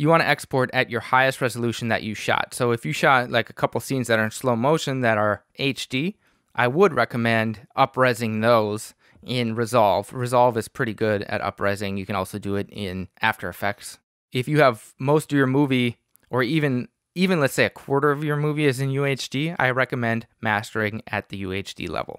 you want to export at your highest resolution that you shot. So if you shot like a couple scenes that are in slow motion that are HD, I would recommend upresing those in Resolve. Resolve is pretty good at upresing. You can also do it in After Effects. If you have most of your movie or even even let's say a quarter of your movie is in UHD, I recommend mastering at the UHD level.